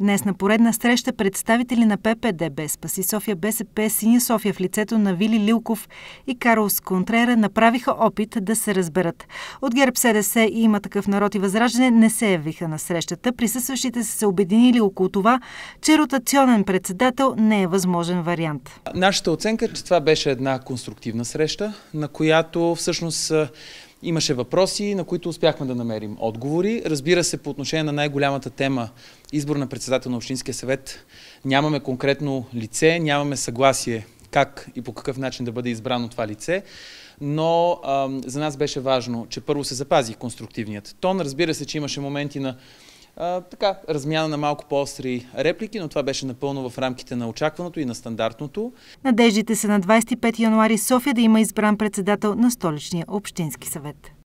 Днес на поредна среща представители на ППДБ, Спаси София, БСП, Синя София в лицето на Вили Лилков и Карлос Контрера направиха опит да се разберат. От ГЕРБ СДС и има такъв народ и възраждане не се явиха на срещата. Присъстващите са се обединили около това, че ротационен председател не е възможен вариант. Нашата оценка е, че това беше една конструктивна среща, на която всъщност Имаше въпроси, на които успяхме да намерим отговори. Разбира се, по отношение на най-голямата тема избор на председател на Общинския съвет, нямаме конкретно лице, нямаме съгласие как и по какъв начин да бъде избрано това лице, но а, за нас беше важно, че първо се запази конструктивният тон. Разбира се, че имаше моменти на а, така, размяна на малко по-остри реплики, но това беше напълно в рамките на очакваното и на стандартното. Надеждите са на 25 януари София да има избран председател на столичния общински съвет.